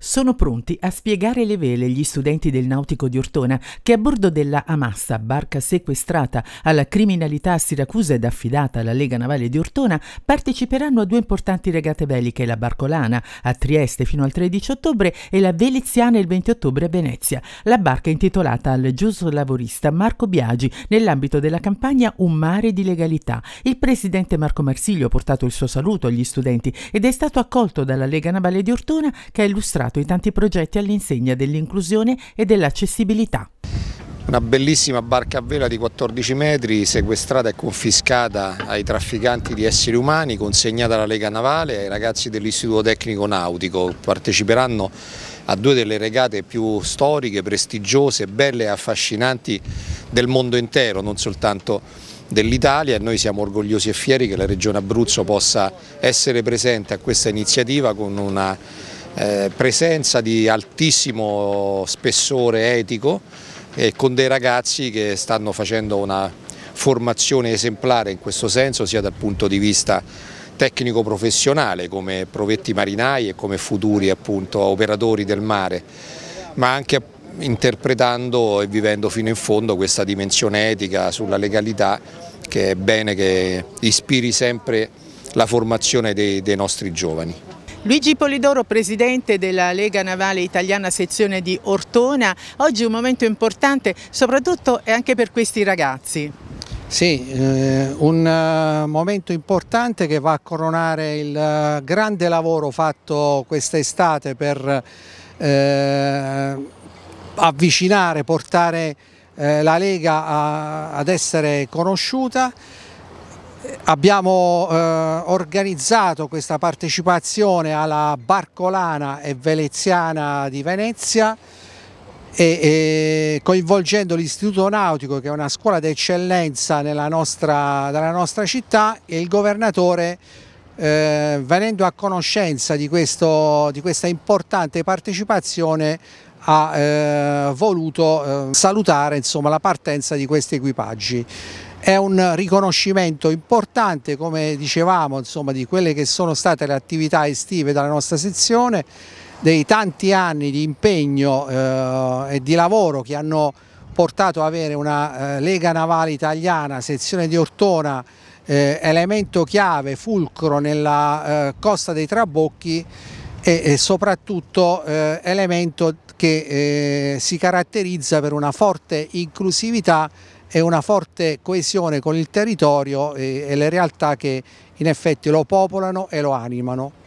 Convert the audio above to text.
sono pronti a spiegare le vele gli studenti del nautico di Ortona che a bordo della Amassa, barca sequestrata alla criminalità a Siracusa ed affidata alla Lega Navale di Ortona, parteciperanno a due importanti regate veliche, la Barcolana a Trieste fino al 13 ottobre e la Veneziana il 20 ottobre a Venezia. La barca è intitolata al lavorista Marco Biagi nell'ambito della campagna Un mare di legalità. Il presidente Marco Marsiglio ha portato il suo saluto agli studenti ed è stato accolto dalla Lega Navale di Ortona che ha illustrato in tanti progetti all'insegna dell'inclusione e dell'accessibilità. Una bellissima barca a vela di 14 metri sequestrata e confiscata ai trafficanti di esseri umani, consegnata alla Lega Navale e ai ragazzi dell'Istituto Tecnico Nautico. Parteciperanno a due delle regate più storiche, prestigiose, belle e affascinanti del mondo intero, non soltanto dell'Italia e noi siamo orgogliosi e fieri che la Regione Abruzzo possa essere presente a questa iniziativa con una eh, presenza di altissimo spessore etico e con dei ragazzi che stanno facendo una formazione esemplare in questo senso sia dal punto di vista tecnico professionale come provetti marinai e come futuri appunto operatori del mare ma anche interpretando e vivendo fino in fondo questa dimensione etica sulla legalità che è bene che ispiri sempre la formazione dei, dei nostri giovani. Luigi Polidoro, presidente della Lega Navale Italiana sezione di Ortona, oggi è un momento importante soprattutto e anche per questi ragazzi. Sì, eh, un eh, momento importante che va a coronare il eh, grande lavoro fatto quest'estate per eh, avvicinare, portare eh, la Lega a, ad essere conosciuta Abbiamo eh, organizzato questa partecipazione alla Barcolana e Veneziana di Venezia e, e coinvolgendo l'Istituto Nautico che è una scuola d'eccellenza della nostra, nostra città e il governatore eh, venendo a conoscenza di, questo, di, questa importante partecipazione ha eh, voluto eh, salutare insomma, la partenza di questi equipaggi. È un riconoscimento importante, come dicevamo, insomma, di quelle che sono state le attività estive della nostra sezione, dei tanti anni di impegno eh, e di lavoro che hanno portato ad avere una eh, Lega Navale Italiana, sezione di Ortona, eh, elemento chiave, fulcro nella eh, costa dei Trabocchi e, e soprattutto eh, elemento che eh, si caratterizza per una forte inclusività e una forte coesione con il territorio e, eh, e le realtà che in effetti lo popolano e lo animano.